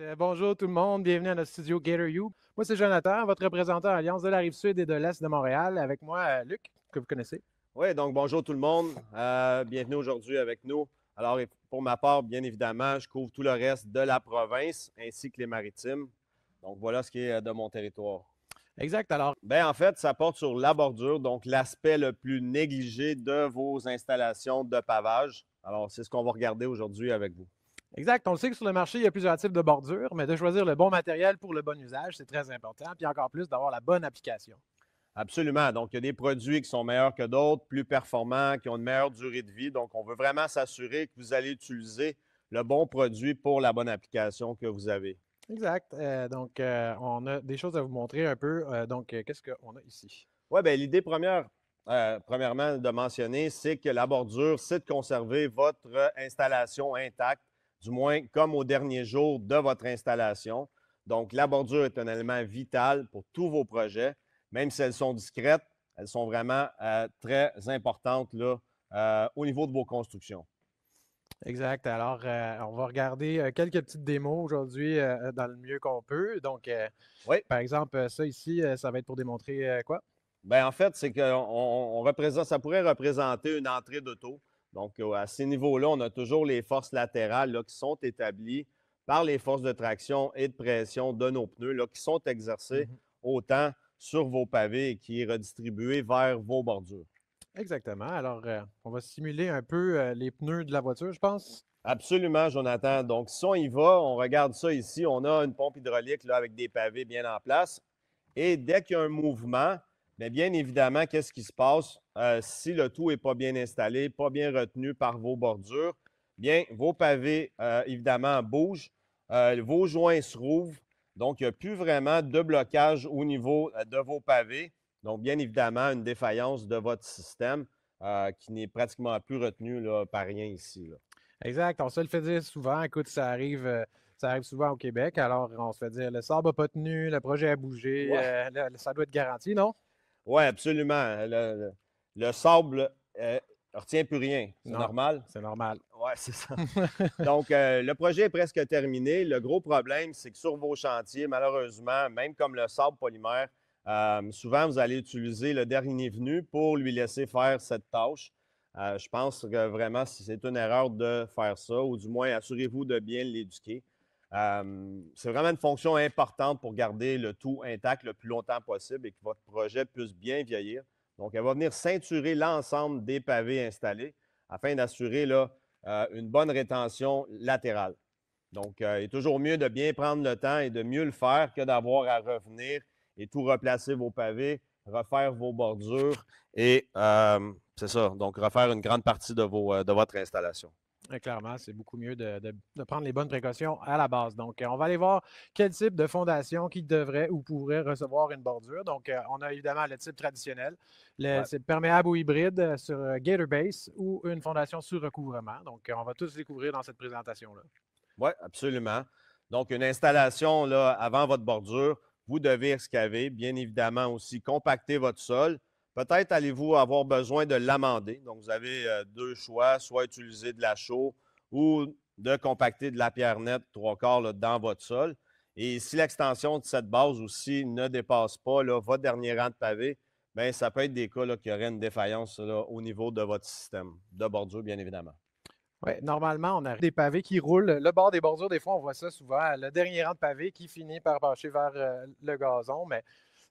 Euh, bonjour tout le monde, bienvenue à notre studio Gator You. Moi, c'est Jonathan, votre représentant à Alliance de la Rive-Sud et de l'Est de Montréal. Avec moi, euh, Luc, que vous connaissez. Oui, donc bonjour tout le monde. Euh, bienvenue aujourd'hui avec nous. Alors, pour ma part, bien évidemment, je couvre tout le reste de la province ainsi que les maritimes. Donc, voilà ce qui est de mon territoire. Exact. Alors, ben en fait, ça porte sur la bordure, donc l'aspect le plus négligé de vos installations de pavage. Alors, c'est ce qu'on va regarder aujourd'hui avec vous. Exact. On le sait que sur le marché, il y a plusieurs types de bordures, mais de choisir le bon matériel pour le bon usage, c'est très important. Puis encore plus, d'avoir la bonne application. Absolument. Donc, il y a des produits qui sont meilleurs que d'autres, plus performants, qui ont une meilleure durée de vie. Donc, on veut vraiment s'assurer que vous allez utiliser le bon produit pour la bonne application que vous avez. Exact. Euh, donc, euh, on a des choses à vous montrer un peu. Euh, donc, qu'est-ce qu'on a ici? Oui, bien, l'idée première, premièrement, de mentionner, c'est que la bordure, c'est de conserver votre installation intacte du moins comme au dernier jour de votre installation. Donc, la bordure est un élément vital pour tous vos projets, même si elles sont discrètes, elles sont vraiment euh, très importantes là, euh, au niveau de vos constructions. Exact. Alors, euh, on va regarder quelques petites démos aujourd'hui dans le mieux qu'on peut. Donc, par exemple, ça ici, ça va être pour démontrer quoi? Bien, en fait, c'est que représente, ça pourrait représenter une entrée d'auto. Donc, euh, à ces niveaux-là, on a toujours les forces latérales qui sont établies par les forces de traction et de pression de nos pneus qui sont exercées mhm. autant sur vos pavés et qui est redistribué vers vos bordures. Exactement. Alors, euh, on va simuler un peu euh, les pneus de la voiture, je pense. Absolument, Jonathan. Donc, si on y va, on regarde ça ici. On a une pompe hydraulique avec des pavés bien en place. Et dès qu'il y a un mouvement, mais bien évidemment, qu'est-ce qui se passe euh, si le tout n'est pas bien installé, pas bien retenu par vos bordures? Bien, vos pavés, euh, évidemment, bougent, euh, vos joints se rouvrent, donc il n'y a plus vraiment de blocage au niveau de vos pavés. Donc, bien évidemment, une défaillance de votre système qui n'est pratiquement plus retenu par rien ici. Exact, on se le fait dire souvent. Écoute, ça arrive ça arrive souvent au Québec. Alors, on se fait dire, le sable n'a pas tenu, le projet a bougé, ça doit être garanti, non? Oui, absolument. Le, sable ne euh, retient plus rien. C'est normal. C'est normal. Oui, c'est ça. Donc, euh, le projet est presque terminé. Le gros problème, c'est que sur vos chantiers, malheureusement, même comme le sable polymère, euh, souvent, vous allez utiliser le dernier venu pour lui laisser faire cette tâche. je pense que vraiment, si c'est une erreur de faire ça, ou du moins, assurez-vous de bien l'éduquer c'est vraiment une fonction importante pour garder le tout intact le plus longtemps possible et que votre projet puisse bien vieillir. Donc, elle va venir ceinturer l'ensemble des pavés installés afin d'assurer euh, une bonne rétention latérale. Donc, euh, il est toujours mieux de bien prendre le temps et de mieux le faire que d'avoir à revenir et tout replacer vos pavés, refaire vos bordures et c'est ça, donc refaire une grande partie de euh, votre installation. Euh, clairement, c'est beaucoup mieux de, prendre les bonnes précautions à la base. Donc, euh, on va aller voir quel type de fondation qui devrait ou pourrait recevoir une bordure. Donc, euh, on a évidemment le type traditionnel, le type perméable ou hybride sur Gator Base ou une fondation sous recouvrement. Donc, on va tous découvrir dans cette présentation-là. Oui, absolument. Donc, une installation là, avant votre bordure, vous devez excaver, bien évidemment aussi compacter votre sol Peut-être allez-vous avoir besoin de l'amender. Donc, vous avez euh, deux choix, soit utiliser de la chaux ou de compacter de la pierre nette trois quarts dans votre sol. Et si l'extension de cette base aussi ne dépasse pas votre dernier rang de pavé, bien, ça peut être des cas qui auraient une défaillance au niveau de votre système de bordure, bien évidemment. Oui, normalement, on a des pavés qui roulent. Le bord des bordures, des fois, on voit ça souvent. Le dernier rang de pavé qui finit par pencher vers euh, le gazon, mais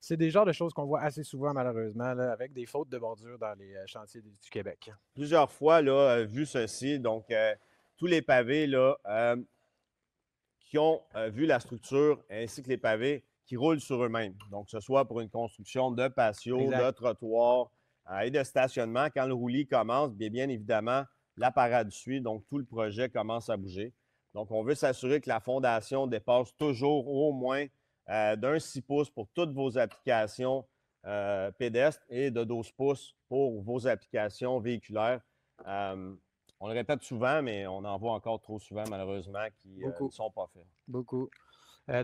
c'est des genres de choses qu'on voit assez souvent, malheureusement, avec des fautes de bordure dans les euh, chantiers du Québec. Plusieurs fois, là, euh, vu ceci, donc euh, tous les pavés là, qui ont vu la structure ainsi que les pavés qui roulent sur eux-mêmes. Donc, que ce soit pour une construction de patio, de trottoir et de stationnement, quand le roulis commence, bien, bien évidemment, la parade suit, donc tout le projet commence à bouger. Donc, on veut s'assurer que la fondation dépasse toujours au moins euh, d'un 6 pouces pour toutes vos applications euh, pédestres et de 12 pouces pour vos applications véhiculaires. Euh, on le répète souvent, mais on en voit encore trop souvent, malheureusement, qui ne sont pas faits. Beaucoup.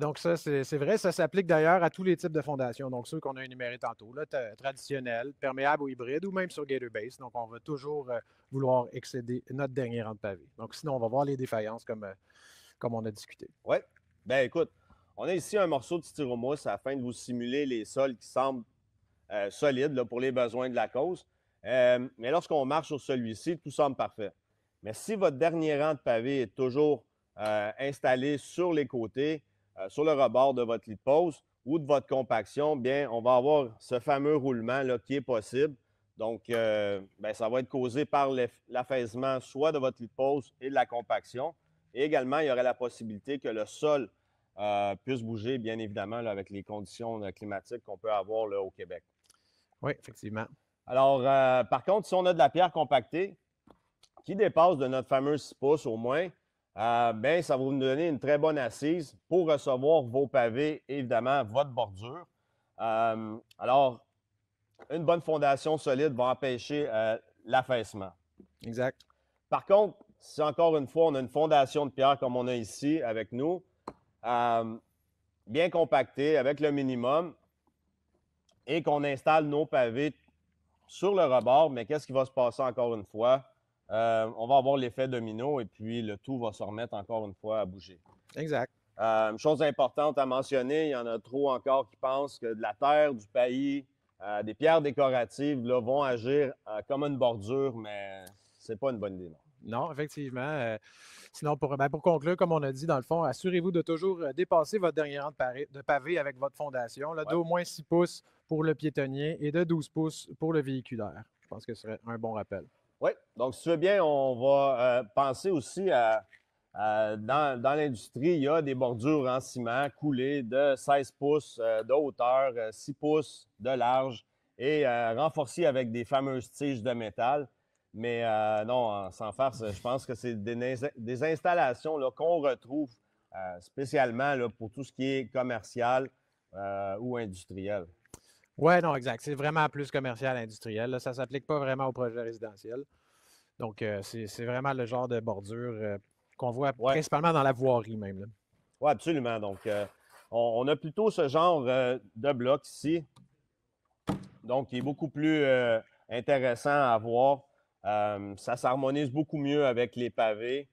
donc, ça, c'est vrai. Ça s'applique d'ailleurs à tous les types de fondations. Donc, ceux qu'on a énumérés tantôt, là, traditionnels, perméables ou hybrides, ou même sur Gator Donc, on va toujours vouloir excéder notre dernier rang de pavé. Donc, sinon, on va voir les défaillances comme, comme on a discuté. Oui. Ben écoute, on a ici un morceau de styromousse afin de vous simuler les sols qui semblent euh, solides pour les besoins de la cause. Euh, mais lorsqu'on marche sur celui-ci, tout semble parfait. Mais si votre dernier rang de pavé est toujours euh, installé sur les côtés, sur le rebord de votre lit de pose ou de votre compaction, bien, on va avoir ce fameux roulement qui est possible. Donc, ben, ça va être causé par l'affaissement soit de votre lit de pose et de la compaction. Et également, il y aurait la possibilité que le sol euh, puisse bouger, bien évidemment, avec les conditions euh, climatiques qu'on peut avoir au Québec. Oui, effectivement. Alors, euh, par contre, si on a de la pierre compactée qui dépasse de notre fameux 6 au moins, euh, bien, ça va vous donner une très bonne assise pour recevoir vos pavés et évidemment votre bordure. alors, une bonne fondation solide va empêcher l'affaissement. Exact. Par contre, si encore une fois, on a une fondation de pierre comme on a ici avec nous, euh, bien compacté avec le minimum et qu'on installe nos pavés sur le rebord. Mais qu'est-ce qui va se passer encore une fois? Euh, on va avoir l'effet domino et puis le tout va se remettre encore une fois à bouger. Exact. Euh, chose importante à mentionner, il y en a trop encore qui pensent que de la terre, du pays, des pierres décoratives là, vont agir comme une bordure, mais ce n'est pas une bonne idée. Non. Non, effectivement. Euh, sinon, ben, pour, conclure, comme on a dit, dans le fond, assurez-vous de toujours euh, dépasser votre dernier rang de pavé avec votre fondation, d'au moins 6 pouces pour le piétonnier et de 12 pouces pour le véhiculaire. Je pense que ce serait un bon rappel. Oui, donc si tu veux bien, on va euh, penser aussi à, dans, l'industrie, il y a des bordures en ciment coulées de 16 pouces de hauteur, 6 pouces de large et renforcées avec des fameuses tiges de métal. Mais euh, non, sans farce, je pense que c'est des, installations qu'on retrouve euh, spécialement pour tout ce qui est commercial euh, ou industriel. Oui, non, exact. C'est vraiment plus commercial, industriel. Ça ne s'applique pas vraiment au projet résidentiel. Donc, c'est vraiment le genre de bordure qu'on voit principalement dans la voirie même. Oui, absolument. Donc, on, on, a plutôt ce genre de bloc ici. Donc, qui est beaucoup plus intéressant à voir euh, ça s'harmonise beaucoup mieux avec les pavés.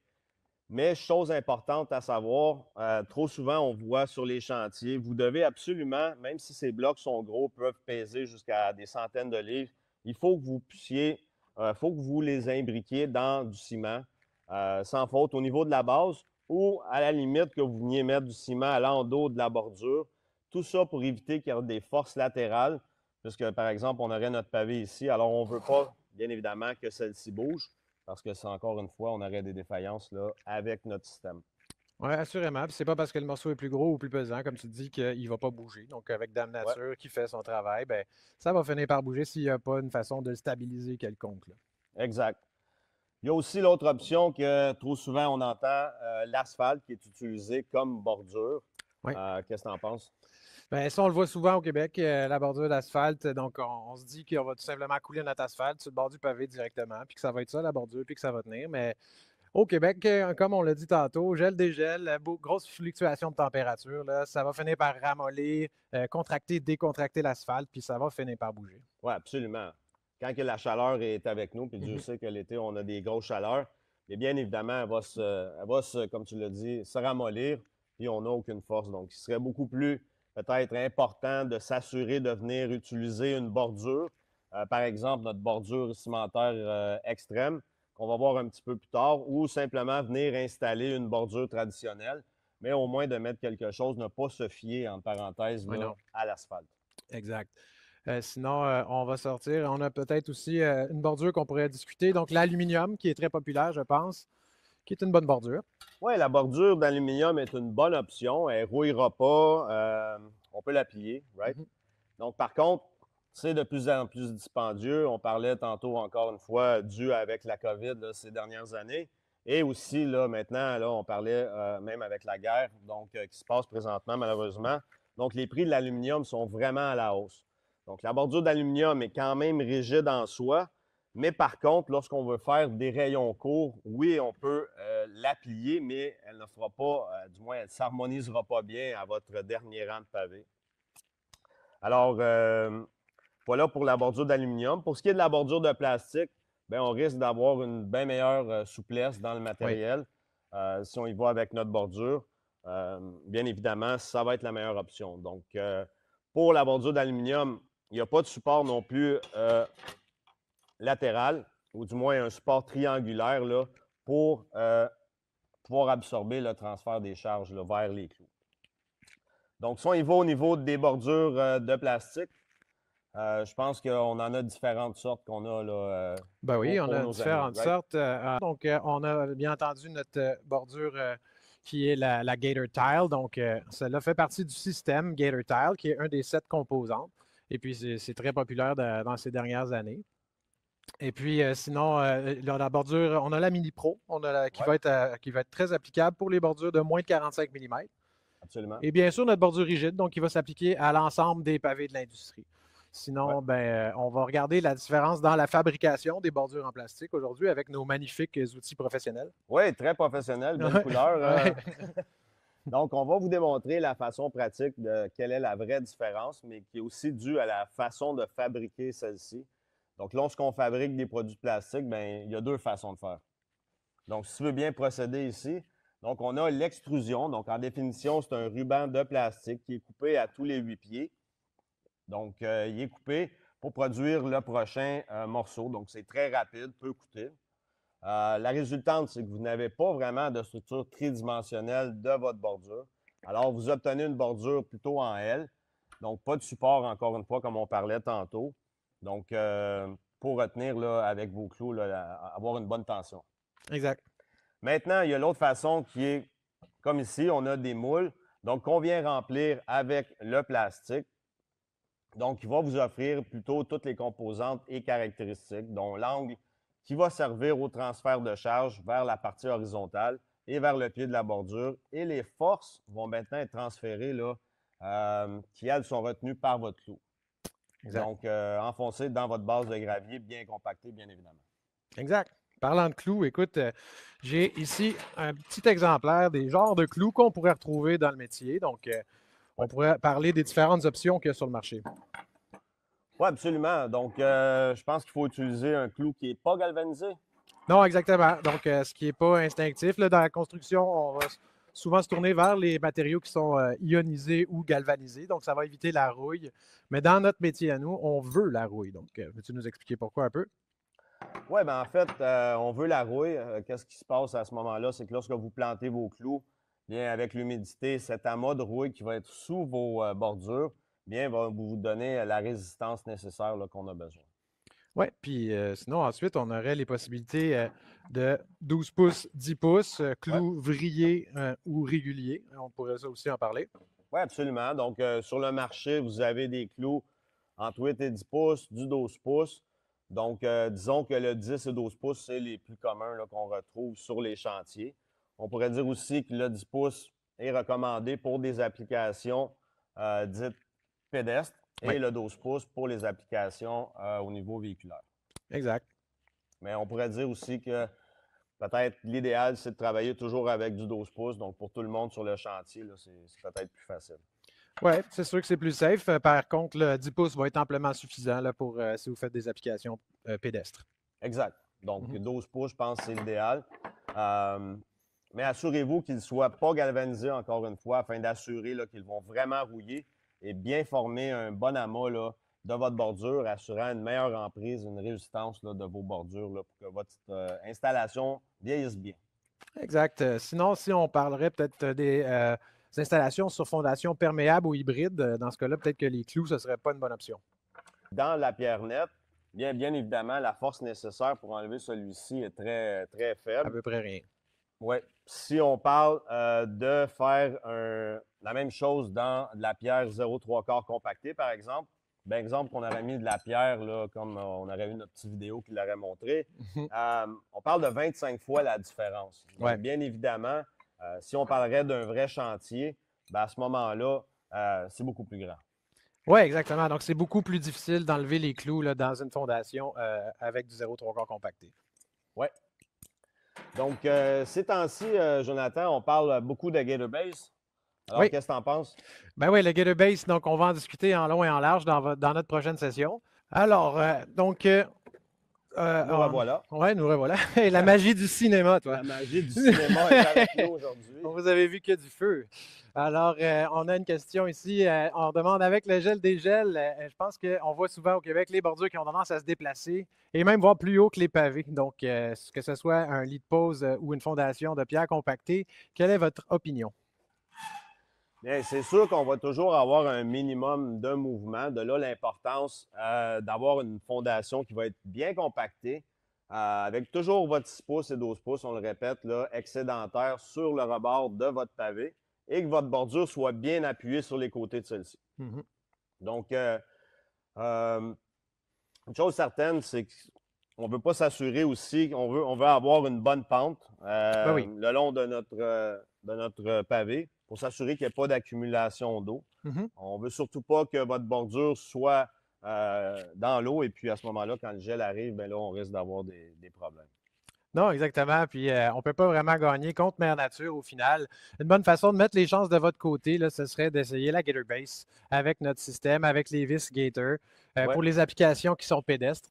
Mais chose importante à savoir, euh, trop souvent on voit sur les chantiers, vous devez absolument, même si ces blocs sont gros, peuvent peser jusqu'à des centaines de livres, il faut que vous puissiez, il euh, faut que vous les imbriquiez dans du ciment sans faute au niveau de la base ou à la limite que vous veniez mettre du ciment à l'endos de la bordure. Tout ça pour éviter qu'il y ait des forces latérales, puisque par exemple on aurait notre pavé ici, alors on ne veut pas bien évidemment que celle-ci bouge, parce que c'est encore une fois, on aurait des défaillances là, avec notre système. Oui, assurément. c'est pas parce que le morceau est plus gros ou plus pesant, comme tu dis, qu'il ne va pas bouger. Donc, avec Dame Nature qui fait son travail, ben, ça va finir par bouger s'il n'y a pas une façon de le stabiliser quelconque. Exact. Il y a aussi l'autre option que trop souvent on entend, euh, l'asphalte qui est utilisé comme bordure. Oui. Euh, qu'est-ce que tu en penses? Bien, ça, on le voit souvent au Québec, euh, la bordure d'asphalte. Donc, on, se dit qu'on va tout simplement couler notre asphalte sur le bord du pavé directement, puis que ça va être ça, la bordure, puis que ça va tenir. Mais au Québec, euh, comme on l'a dit tantôt, gel dégel, euh, grosse fluctuation de température. ça va finir par ramollir, contracter, décontracter l'asphalte, puis ça va finir par bouger. Oui, absolument. Quand la chaleur est avec nous, puis Dieu mhm. sait que l'été, on a des grosses chaleurs, bien évidemment, elle va, se, elle va se comme tu l'as dit, se ramollir, puis on n'a aucune force. Donc, il serait beaucoup plus peut-être important de s'assurer de venir utiliser une bordure. Euh, par exemple, notre bordure cimentaire euh, extrême, qu'on va voir un petit peu plus tard, ou simplement venir installer une bordure traditionnelle, mais au moins de mettre quelque chose, ne pas se fier, en parenthèse, à l'asphalte. Exact. Euh, sinon, on va sortir. On a peut-être aussi une bordure qu'on pourrait discuter. Donc, l'aluminium, qui est très populaire, je pense qui est une bonne bordure. Oui, la bordure d'aluminium est une bonne option. Elle ne rouillera pas. Euh, on peut la plier, right? Mhm. Donc, par contre, c'est de plus en plus dispendieux. On parlait tantôt, encore une fois, dû avec la COVID ces dernières années. Et aussi, là, maintenant, là, on parlait euh, même avec la guerre donc, euh, qui se passe présentement, malheureusement. Donc, les prix de l'aluminium sont vraiment à la hausse. Donc, la bordure d'aluminium est quand même rigide en soi, mais par contre, lorsqu'on veut faire des rayons courts, oui, on peut euh, mais elle ne fera pas, euh, du moins, elle ne s'harmonisera pas bien à votre dernier rang de pavé. Alors, euh, voilà pour la bordure d'aluminium. Pour ce qui est de la bordure de plastique, ben, on risque d'avoir une bien meilleure euh, souplesse dans le matériel si on y va avec notre bordure. bien évidemment, ça va être la meilleure option. Donc, pour la bordure d'aluminium, il n'y a pas de support non plus latéral, ou du moins un support triangulaire là, pour euh, pouvoir absorber le transfert des charges vers les clous. Donc, si on y va au niveau des bordures euh, de plastique, euh, je pense qu'on en a différentes sortes qu'on a là. ben oui, on a différentes sortes. donc, on a bien entendu notre bordure qui est la, Gator Tile. Donc, cela fait partie du système Gator Tile, qui est un des sept composants. Et puis, c'est très populaire dans ces dernières années. Et puis, euh, sinon, euh, la bordure, on a la Mini Pro euh, qui, va être, très applicable pour les bordures de moins de 45 mm. Absolument. Et bien sûr, notre bordure rigide, donc, qui va s'appliquer à l'ensemble des pavés de l'industrie. Sinon, ben, on va regarder la différence dans la fabrication des bordures en plastique aujourd'hui avec nos magnifiques outils professionnels. Oui, très professionnels, bonne couleur. Hein. donc, on va vous démontrer la façon pratique de quelle est la vraie différence, mais qui est aussi due à la façon de fabriquer celle-ci. Donc, lorsqu'on fabrique des produits plastiques, ben, il y a deux façons de faire. Donc, si tu veux bien procéder ici, donc on a l'extrusion. Donc, en définition, c'est un ruban de plastique qui est coupé à tous les huit pieds. Donc, euh, il est coupé pour produire le prochain euh, morceau. Donc, c'est très rapide, peu coûteux. la résultante, c'est que vous n'avez pas vraiment de structure tridimensionnelle de votre bordure. Alors, vous obtenez une bordure plutôt en L, donc pas de support, encore une fois, comme on parlait tantôt. Donc, euh, pour retenir là, avec vos clous, avoir une bonne tension. Exact. Maintenant, il y a l'autre façon qui est, comme ici, on a des moules, donc qu'on vient remplir avec le plastique. Donc, il va vous offrir plutôt toutes les composantes et caractéristiques, dont l'angle qui va servir au transfert de charge vers la partie horizontale et vers le pied de la bordure. Et les forces vont maintenant être transférées là, euh, qui, elles, sont retenues par votre clou. Donc, enfoncer euh, enfoncé dans votre base de gravier, bien compacté, bien évidemment. Exact. Parlant de clous, écoute, euh, j'ai ici un petit exemplaire des genres de clous qu'on pourrait retrouver dans le métier. Donc, euh, on pourrait parler des différentes options qu'il y a sur le marché. Oui, absolument. Donc, je pense qu'il faut utiliser un clou qui n'est pas galvanisé. Non, exactement. Donc, ce qui n'est pas instinctif, dans la construction, on va souvent se tourner vers les matériaux qui sont euh, ionisés ou galvanisés. Donc, ça va éviter la rouille. Mais dans notre métier à nous, on veut la rouille. Donc, euh, veux-tu nous expliquer pourquoi un peu? Oui, bien en fait, euh, on veut la rouille. Qu'est-ce qui se passe à ce moment-là? C'est que lorsque vous plantez vos clous, bien avec l'humidité, cet amas de rouille qui va être sous vos bordures, bien va vous donner la résistance nécessaire qu'on a besoin. Oui, puis sinon, ensuite, on aurait les possibilités de 12 pouces, 10 pouces, euh, clous vrillés euh, ou régulier. On pourrait ça aussi en parler. Oui, absolument. Donc, euh, sur le marché, vous avez des clous entre 8 et 10 pouces, du 12 pouces. Donc, disons que le 10 et 12 pouces, c'est les plus communs qu'on retrouve sur les chantiers. On pourrait dire aussi que le 10 pouces est recommandé pour des applications dites pédestres et le 12 pouces pour les applications au niveau véhiculaire. Exact. Mais on pourrait dire aussi que peut-être l'idéal, c'est de travailler toujours avec du 12 pouces. Donc, pour tout le monde sur le chantier, c'est peut-être plus facile. Oui, c'est sûr que c'est plus safe. Euh, par contre, le 10 pouces va être amplement suffisant pour euh, si vous faites des applications euh, pédestres. Exact. Donc, 12 mhm. pouces, je pense, c'est l'idéal. mais assurez-vous qu'ils ne soient pas galvanisés, encore une fois, afin d'assurer qu'ils vont vraiment rouiller et bien former un bon amas là, de votre bordure, assurant une meilleure emprise, une résistance de vos bordures pour que votre euh, installation vieillisse bien. Exact. Euh, sinon, si on parlerait peut-être euh, des, installations sur fondation perméable ou hybride, dans ce cas-là, peut-être que les clous, ce ne serait pas une bonne option. Dans la pierre nette, bien, bien évidemment, la force nécessaire pour enlever celui-ci est très, très faible. À peu près rien. Oui. Si on parle de faire la même chose dans la pierre 0,3 quarts compactée, par exemple, ben, exemple, qu'on avait mis de la pierre, là, comme euh, on aurait eu notre petite vidéo qui l'aurait montré, mhm. euh, on parle de 25 fois la différence. Bien évidemment, euh, si on parlerait d'un vrai chantier, ben, à ce moment-là, c'est beaucoup plus grand. Oui, exactement. Donc, c'est beaucoup plus difficile d'enlever les clous dans une fondation avec du 0,3 corps compacté. Oui. Donc, ces temps-ci, Jonathan, on parle beaucoup de Gator Base. Alors, qu'est-ce que tu en penses? Ben oui, le Base, donc on va en discuter en long et en large dans, notre prochaine session. Alors, euh, donc. Euh, euh, um, nous revoilà. Oui, nous revoilà. la magie du cinéma, toi. La magie du cinéma est avec nous aujourd'hui. Vous avez vu que du feu. Alors, on a une question ici. on demande avec le gel des gels, je pense qu'on voit souvent au Québec les bordures qui ont tendance à se déplacer et même voir plus haut que les pavés. Donc, que ce soit un lit de pose ou une fondation de pierre compactée, quelle est votre opinion? c'est sûr qu'on va toujours avoir un minimum de mouvement. De là, l'importance euh, d'avoir une fondation qui va être bien compactée, euh, avec toujours votre 6 pouces et 12 pouces, on le répète, là, excédentaire sur le rebord de votre pavé et que votre bordure soit bien appuyée sur les côtés de celle-ci. Mm-hmm. Donc, euh, une chose certaine, c'est qu'on ne veut pas s'assurer aussi, on veut, avoir une bonne pente ben le long de notre, de notre pavé pour s'assurer qu'il n'y ait pas d'accumulation d'eau. Mm-hmm. On ne veut surtout pas que votre bordure soit euh, dans l'eau et puis à ce moment-là, quand le gel arrive, ben là, on risque d'avoir des, problèmes. Non, exactement. Puis euh, on ne peut pas vraiment gagner contre Mère Nature au final. Une bonne façon de mettre les chances de votre côté, là, ce serait d'essayer la Gator Base avec notre système, avec les vis Gator, euh, pour les applications qui sont pédestres.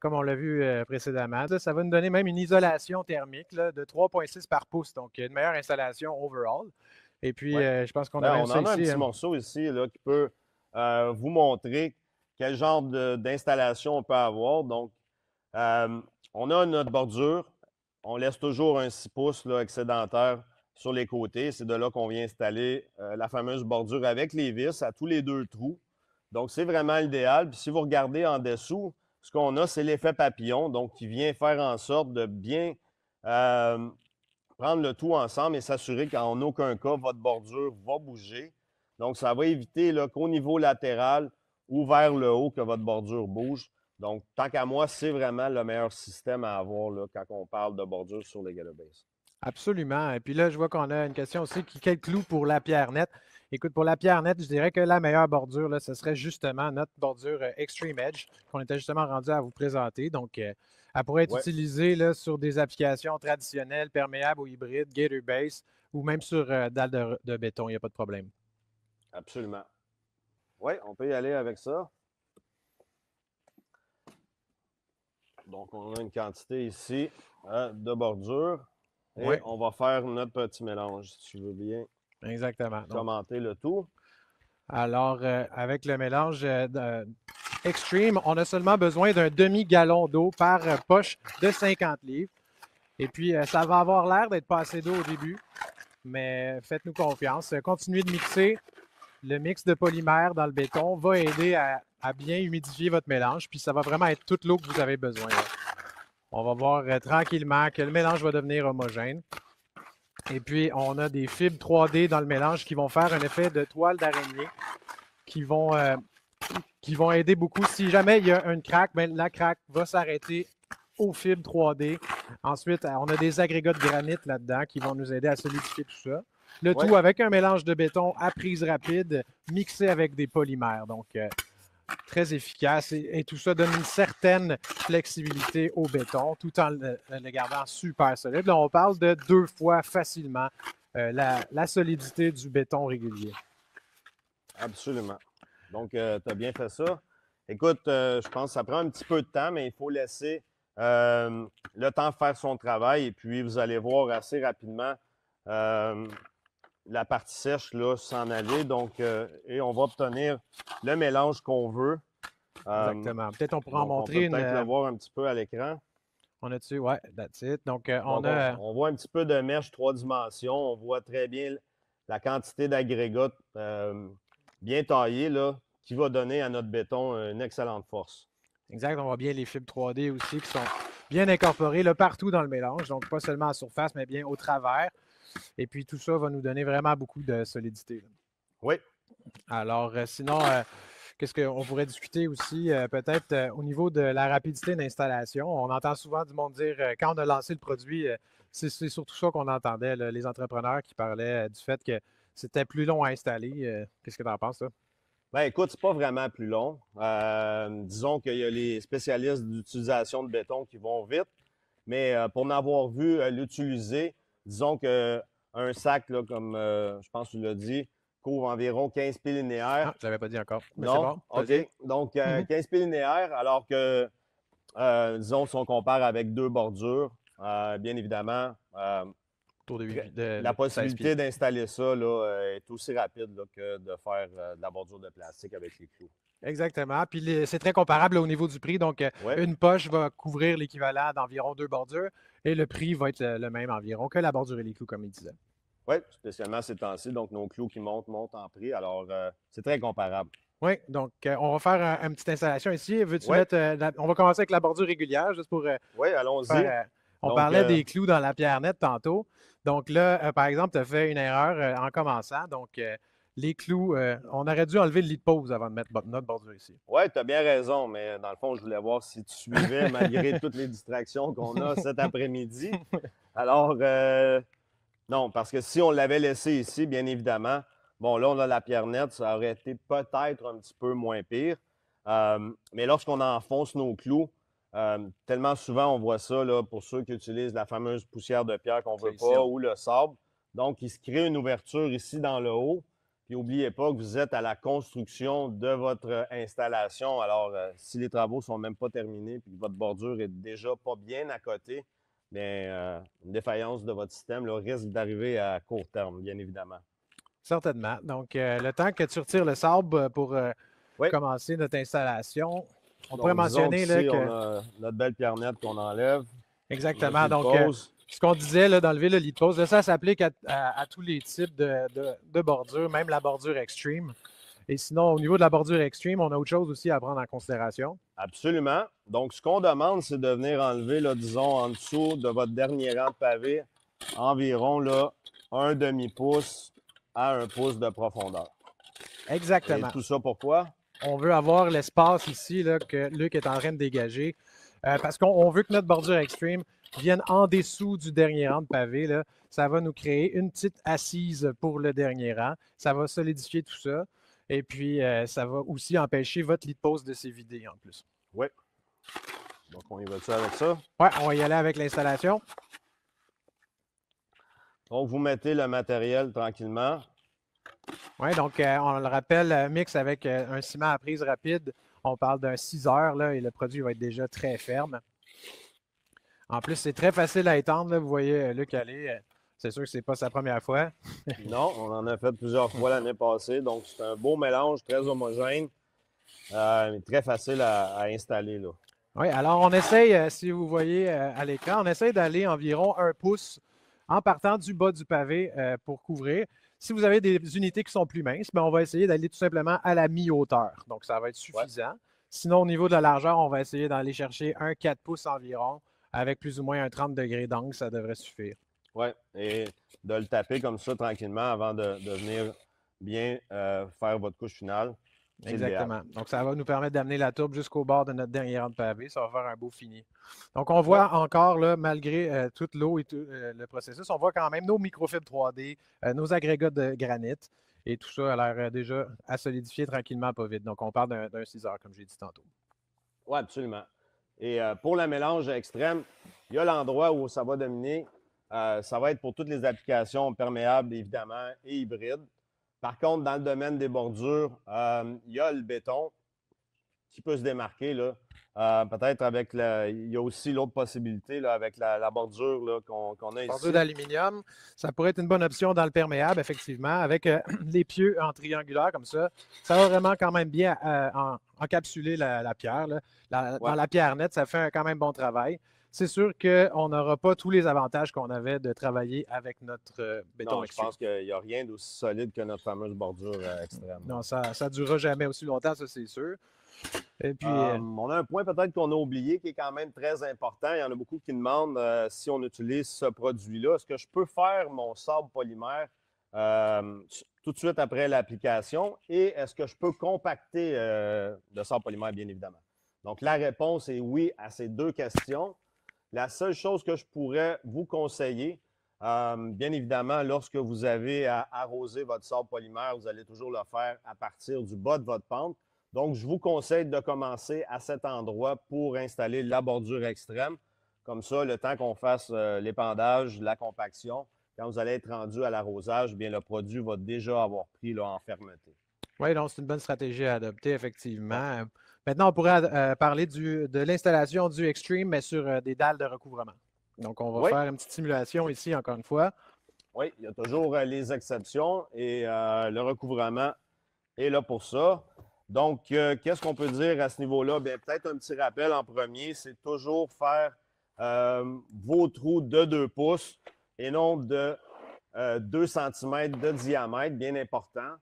comme on l'a vu précédemment. ça va nous donner même une isolation thermique de 3,6 par pouce, donc une meilleure installation overall. Et puis, euh, je pense qu'on a, ben, un petit hein. morceau ici qui peut euh, vous montrer quel genre d'installation on peut avoir. Donc, euh, on a notre bordure. On laisse toujours un 6 pouces excédentaire sur les côtés. C'est de là qu'on vient installer la fameuse bordure avec les vis à tous les deux trous. Donc, c'est vraiment l'idéal. Puis, si vous regardez en dessous, ce qu'on a, c'est l'effet papillon, donc qui vient faire en sorte de bien prendre le tout ensemble et s'assurer qu'en aucun cas, votre bordure va bouger. Donc, ça va éviter qu'au niveau latéral ou vers le haut, que votre bordure bouge. Donc, tant qu'à moi, c'est vraiment le meilleur système à avoir quand on parle de bordure sur les galop Absolument. Et puis là, je vois qu'on a une question aussi qui quel clou pour la pierre nette. Écoute, pour la pierre nette, je dirais que la meilleure bordure, ce serait justement notre bordure euh, Extreme Edge qu'on était justement rendu à vous présenter. Donc, euh, elle pourrait être utilisée sur des applications traditionnelles, perméables ou hybrides, gator base ou même sur euh, dalle de, béton, il n'y a pas de problème. Absolument. Oui, on peut y aller avec ça. Donc, on a une quantité ici hein, de bordure. Et on va faire notre petit mélange, si tu veux bien. Exactement. Commenter le tout. Alors, euh, avec le mélange, euh, Extreme, on a seulement besoin d'un demi-gallon d'eau par poche de 50 livres. Et puis, euh, ça va avoir l'air d'être pas assez d'eau au début, mais faites-nous confiance. Continuez de mixer. Le mix de polymère dans le béton va aider à, bien humidifier votre mélange, puis ça va vraiment être toute l'eau que vous avez besoin. On va voir euh, tranquillement que le mélange va devenir homogène. Et puis, on a des fibres 3D dans le mélange qui vont faire un effet de toile d'araignée qui vont euh, qui vont aider beaucoup. Si jamais il y a une craque, ben, la craque va s'arrêter au film 3D. Ensuite, euh, on a des agrégats de granit là-dedans qui vont nous aider à solidifier tout ça. Le tout avec un mélange de béton à prise rapide, mixé avec des polymères. Donc, euh, très efficace. Et, tout ça donne une certaine flexibilité au béton, tout en le, euh, gardant super solide. Là, on parle de deux fois facilement la solidité du béton régulier. Absolument. Donc, euh, tu as bien fait ça. Écoute, euh, je pense que ça prend un petit peu de temps, mais il faut laisser euh, le temps faire son travail. Et puis, vous allez voir assez rapidement la partie sèche là s'en aller. Donc, et on va obtenir le mélange qu'on veut. Exactement. Peut-être on pourra en montrer. On peut peut-être le voir un petit peu à l'écran. On a tu ouais, that's it. Donc, on, a... on, voit un petit peu de mèche trois dimensions. On voit très bien la quantité d'agrégats bien taillé, là, qui va donner à notre béton une excellente force. Exact, on voit bien les fibres 3D aussi qui sont bien incorporées partout dans le mélange, donc pas seulement à surface, mais bien au travers. Et puis tout ça va nous donner vraiment beaucoup de solidité. Oui. Alors, euh, sinon, euh, qu'est-ce qu'on pourrait discuter aussi, euh, peut-être au niveau de la rapidité d'installation? On entend souvent du monde dire, quand on a lancé le produit, c'est surtout ça qu'on entendait, les entrepreneurs qui parlaient du fait que c'était plus long à installer. Euh, qu'est-ce que tu en penses, là? Ben écoute, c'est pas vraiment plus long. Euh, disons qu'il y a les spécialistes d'utilisation de béton qui vont vite, mais euh, pour m'avoir vu l'utiliser, disons qu'un sac, là, comme je pense que tu l'as dit, couvre environ 15 pieds linéaires. Ah, je l'avais pas dit encore. non, OK. Donc, 15 mhm. pieds linéaires, alors que, disons, si on compare avec deux bordures, bien évidemment, la possibilité d'installer ça euh, est aussi rapide que de faire euh, de la bordure de plastique avec les clous. Exactement. Puis c'est très comparable au niveau du prix. Donc, euh, une poche va couvrir l'équivalent d'environ deux bordures et le prix va être le, même environ que la bordure et les clous, comme il disait. Oui, spécialement ces temps-ci. Donc, nos clous qui montent, montent en prix. Alors, c'est très comparable. Oui, donc on va faire une petite installation ici. Veux-tu mettre. on va commencer avec la bordure régulière, juste pour. oui, allons-y. on parlait des clous dans la pierre nette tantôt. Donc là, euh, par exemple, tu as fait une erreur euh, en commençant. Donc, euh, les clous, on aurait dû enlever le lit de pause avant de mettre notre bordure ici. Oui, tu as bien raison, mais dans le fond, je voulais voir si tu suivais malgré toutes les distractions qu'on a cet après-midi. Alors, non, parce que si on l'avait laissé ici, bien évidemment, bon, là, on a la pierre nette, ça aurait été peut-être un petit peu moins pire. mais lorsqu'on enfonce nos clous, euh, tellement souvent, on voit ça pour ceux qui utilisent la fameuse poussière de pierre qu'on ne veut pas ou le sable. Donc, il se crée une ouverture ici dans le haut. Puis, n'oubliez pas que vous êtes à la construction de votre installation. Alors, euh, si les travaux ne sont même pas terminés puis que votre bordure est déjà pas bien à côté, bien, euh, une défaillance de votre système risque d'arriver à court terme, bien évidemment. Certainement. Donc, le temps que tu retires le sable pour commencer notre installation, on pourrait mentionner que... notre belle pierre nette qu'on enlève. Exactement. Donc, euh, ce qu'on disait d'enlever le lit de pose, ça s'applique à, tous les types de, bordures, même la bordure extreme. Et sinon, au niveau de la bordure extreme, on a autre chose aussi à prendre en considération. Absolument. Donc, ce qu'on demande, c'est de venir enlever, disons, en dessous de votre dernier rang de pavé, environ là, un demi-pouce à un pouce de profondeur. Exactement. Et tout ça pourquoi? On veut avoir l'espace ici là, que Luc est en train de dégager. Euh, parce qu'on veut que notre bordure extreme vienne en dessous du dernier rang de pavé. Là. Ça va nous créer une petite assise pour le dernier rang. Ça va solidifier tout ça. Et puis, euh, ça va aussi empêcher votre lit de pose de s'évider en plus. Oui. Donc, on y va ça avec ça? Oui, on va y aller avec l'installation. Donc, vous mettez le matériel tranquillement. Oui, donc euh, on le rappelle, euh, mix avec euh, un ciment à prise rapide, on parle d'un 6 heures là, et le produit va être déjà très ferme. En plus, c'est très facile à étendre. Là, vous voyez Luc aller. C'est sûr que ce n'est pas sa première fois. non, on en a fait plusieurs fois l'année passée. Donc, c'est un beau mélange, très homogène, très facile à, à installer. Là. Oui, alors on essaye, si vous voyez à l'écran, on essaye d'aller environ un pouce en partant du bas du pavé pour couvrir. Si vous avez des unités qui sont plus minces, mais ben, on va essayer d'aller tout simplement à la mi-hauteur. Donc, ça va être suffisant. Sinon, au niveau de la largeur, on va essayer d'aller chercher un 4 pouces environ avec plus ou moins un 30 degrés d'angle. Ça devrait suffire. Oui, et de le taper comme ça tranquillement avant de, venir bien euh, faire votre couche finale. Exactement. Donc, ça va nous permettre d'amener la tourbe jusqu'au bord de notre dernière rang de pavé. Ça va faire un beau fini. Donc, on voit encore, là, malgré euh, toute l'eau et euh, le processus, on voit quand même nos microfibres 3D, euh, nos agrégats de granit. Et tout ça a l'air déjà à solidifier tranquillement, pas vite. Donc, on parle d'un 6 heures, comme j'ai dit tantôt. Oui, absolument. Et pour la mélange extrême, il y a l'endroit où ça va dominer. ça va être pour toutes les applications perméables, évidemment, et hybrides. Par contre, dans le domaine des bordures, euh, il y a le béton qui peut se démarquer. Là. Euh, peut-être avec il y a aussi l'autre possibilité avec la, bordure qu'on, a ici. ici. Bordure d'aluminium, ça pourrait être une bonne option dans le perméable, effectivement, avec euh, les pieux en triangulaire comme ça. Ça va vraiment quand même bien encapsuler la, pierre. Dans la pierre nette, ça fait quand même bon travail c'est sûr qu'on n'aura pas tous les avantages qu'on avait de travailler avec notre euh, béton. Non, je pense qu'il n'y a rien d'aussi solide que notre fameuse bordure euh, extrême. Non, ça ne durera jamais aussi longtemps, ça c'est sûr. Et puis, euh, hum, on a un point peut-être qu'on a oublié qui est quand même très important. Il y en a beaucoup qui demandent si on utilise ce produit-là, est-ce que je peux faire mon sable polymère tout de suite après l'application et est-ce que je peux compacter le sable polymère, bien évidemment? Donc, la réponse est oui à ces deux questions. La seule chose que je pourrais vous conseiller, euh, bien évidemment, lorsque vous avez à arroser votre sable polymère, vous allez toujours le faire à partir du bas de votre pente. Donc, je vous conseille de commencer à cet endroit pour installer la bordure extrême. Comme ça, le temps qu'on fasse euh, l'épandage, la compaction, quand vous allez être rendu à l'arrosage, bien le produit va déjà avoir pris en fermeté. Oui, donc c'est une bonne stratégie à adopter, effectivement. Maintenant, on pourra euh, parler de l'installation du Extreme, mais sur euh, des dalles de recouvrement. Donc, on va faire une petite simulation ici, encore une fois. Oui, il y a toujours euh, les exceptions et le recouvrement est là pour ça. Donc, qu'est-ce qu'on peut dire à ce niveau-là? Bien, peut-être un petit rappel en premier, c'est toujours faire vos trous de 2 pouces et non de 2 cm de diamètre, bien important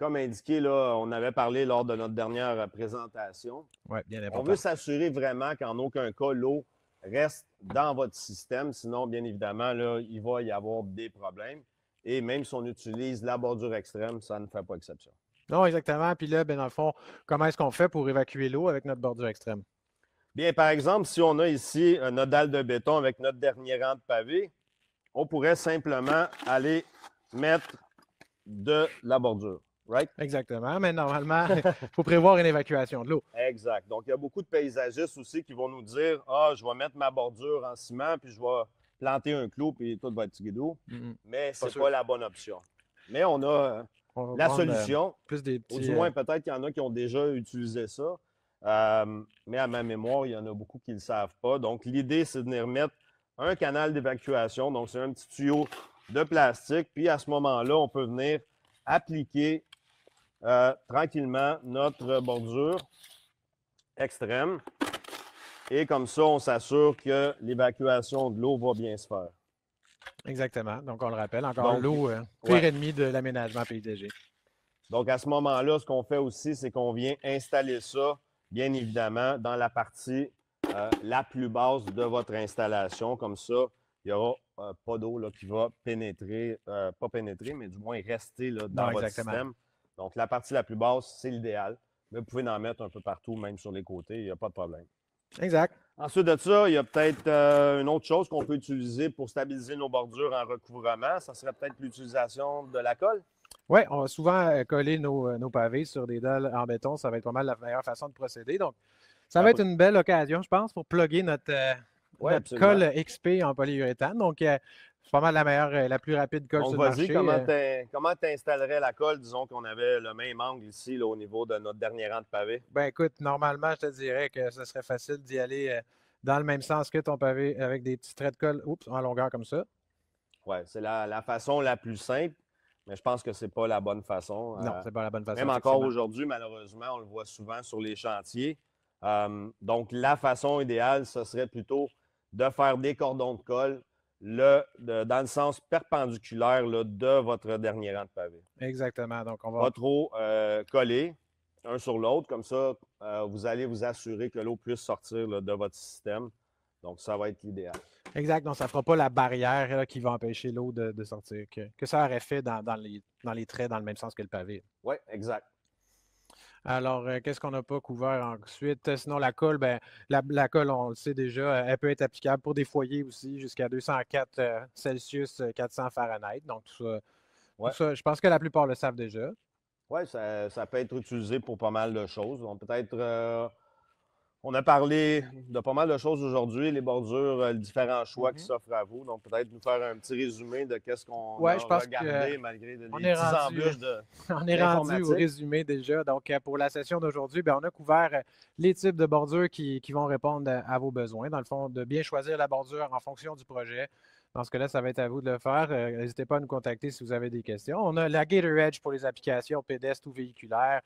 comme indiqué, là, on avait parlé lors de notre dernière euh, présentation. Oui, bien On veut s'assurer vraiment qu'en aucun cas, l'eau reste dans votre système. Sinon, bien évidemment, là, il va y avoir des problèmes. Et même si on utilise la bordure extrême, ça ne fait pas exception. Non, exactement. Puis là, bien, dans le fond, comment est-ce qu'on fait pour évacuer l'eau avec notre bordure extrême? Bien, par exemple, si on a ici euh, notre dalle de béton avec notre dernier rang de pavé, on pourrait simplement aller mettre de la bordure. Exactement, mais normalement, il faut prévoir une évacuation de l'eau. Exact. Donc, il y a beaucoup de paysagistes aussi qui vont nous dire Ah, je vais mettre ma bordure en ciment, puis je vais planter un clou, puis tout va être tué d'eau. » Mais c'est pas, pas la bonne option. Mais on a hein, la euh, solution. plus ou du moins, euh, peut-être qu'il y en a qui ont déjà utilisé ça. Euh, mais à ma mémoire, il y en a beaucoup qui ne le savent pas. Donc, l'idée, c'est de venir mettre un canal d'évacuation. Donc, c'est un petit tuyau de plastique. Puis, à ce moment-là, on peut venir appliquer euh, tranquillement notre bordure extrême. Et comme ça, on s'assure que l'évacuation de l'eau va bien se faire. Exactement. Donc, on le rappelle, encore l'eau, euh, pire ennemi de l'aménagement paysager. Donc, à ce moment-là, ce qu'on fait aussi, c'est qu'on vient installer ça, bien évidemment, dans la partie euh, la plus basse de votre installation. Comme ça, il n'y aura pas d'eau qui va pénétrer, pas pénétrer, mais du moins rester dans votre système. Donc, la partie la plus basse, c'est l'idéal. Mais vous pouvez en mettre un peu partout, même sur les côtés, il n'y a pas de problème. Exact. Ensuite de ça, il y a peut-être euh, une autre chose qu'on peut utiliser pour stabiliser nos bordures en recouvrement. Ça serait peut-être l'utilisation de la colle. Oui, on va souvent euh, coller euh, nos, pavés sur des dalles en béton. Ça va être pas mal la meilleure façon de procéder. Donc, ça va être une belle occasion, je pense, pour plugger notre, colle XP en polyuréthane. Donc, c'est pas mal la meilleure, euh, la plus rapide colle sur comment euh. tu installerais la colle, disons qu'on avait le même angle ici au niveau de notre dernier rang de pavé? Ben écoute, normalement, je te dirais que ce serait facile d'y aller euh, dans le même sens que ton pavé avec des petits traits de colle oups, en longueur comme ça. Oui, c'est la, façon la plus simple, mais je pense que ce n'est pas la bonne façon. Non, ce n'est pas la bonne façon. Même encore aujourd'hui, malheureusement, on le voit souvent sur les chantiers. donc, la façon idéale, ce serait plutôt de faire des cordons de colle le, dans le sens perpendiculaire de votre dernier rang de pavé. Exactement. Donc, on va. trop euh, coller un sur l'autre. Comme ça, euh, vous allez vous assurer que l'eau puisse sortir de votre système. Donc, ça va être l'idéal. Exact. Donc, ça ne fera pas la barrière qui va empêcher l'eau de, sortir, que, ça aurait fait dans, les, dans les traits dans le même sens que le pavé. Oui, exact. Alors, euh, qu'est-ce qu'on n'a pas couvert ensuite? Euh, sinon, la colle, ben, la, colle, on le sait déjà, euh, elle peut être applicable pour des foyers aussi, jusqu'à 204 Celsius, 400 Fahrenheit. Donc, tout ça, je pense que la plupart le savent déjà. Oui, ça, ça, peut être utilisé pour pas mal de choses. Donc, peut-être on a parlé de pas mal de choses aujourd'hui, les bordures, euh, les différents choix qui mm-hmm. s'offrent à vous. Donc, peut-être nous faire un petit résumé de qu'est-ce qu'on a regardé malgré les on petits embûches On est rendu au résumé déjà. Donc, euh, pour la session d'aujourd'hui, ben, on a couvert euh, les types de bordures qui, qui, vont répondre à vos besoins. Dans le fond, de bien choisir la bordure en fonction du projet. Dans ce cas-là, ça va être à vous de le faire. N'hésitez pas à nous contacter si vous avez des questions. On a la Gator Edge pour les applications pédestres ou véhiculaires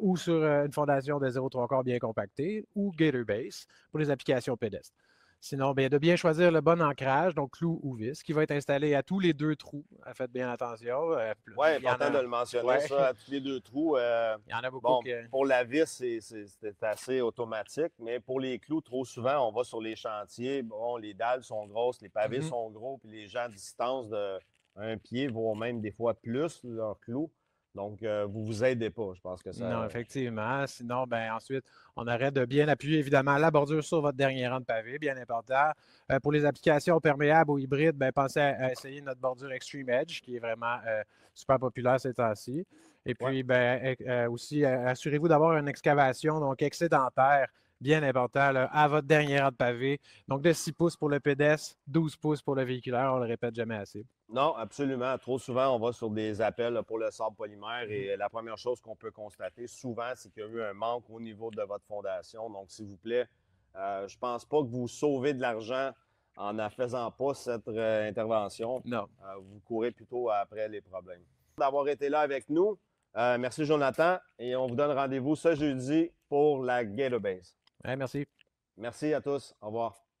ou sur euh, une fondation de 0,3 corps bien compactée ou base pour les applications pédestres. Sinon, bien, de bien choisir le bon ancrage, donc clou ou vis, qui va être installé à tous les deux trous. Euh, faites bien attention. Euh, oui, important de le mentionner, ça, à tous les deux trous. il y en a beaucoup. Pour la vis, c'est assez automatique, mais pour les clous, trop souvent, on va sur les chantiers. Bon, les dalles sont grosses, les pavés mm-hmm. sont gros, puis les gens à distance d'un pied vont même des fois plus leur clous. Donc, vous euh, vous vous aidez pas, je pense que ça. Non, euh, effectivement. Sinon, ben, ensuite, on arrête de bien appuyer évidemment la bordure sur votre dernier rang de pavé, bien important. Euh, pour les applications perméables ou hybrides, ben, pensez à, essayer notre bordure Extreme Edge, qui est vraiment super populaire ces temps-ci. Et puis, ben, e, aussi, assurez-vous d'avoir une excavation, donc excédentaire bien important, à votre dernière rang de pavé. Donc, de 6 pouces pour le pédestre, 12 pouces pour le véhiculaire, on ne le répète jamais assez. Non, absolument. Trop souvent, on va sur des appels pour le sable polymère et euh, la première chose qu'on peut constater souvent, c'est qu'il y a eu un manque au niveau de votre fondation. Donc, s'il vous plaît, euh, je ne pense pas que vous sauvez de l'argent en ne faisant pas cette euh, intervention. Non. vous courez plutôt après les problèmes. D'avoir été là avec nous. merci, Jonathan. Et on vous donne rendez-vous ce jeudi pour la Gator Base merci. Merci à tous. Au revoir.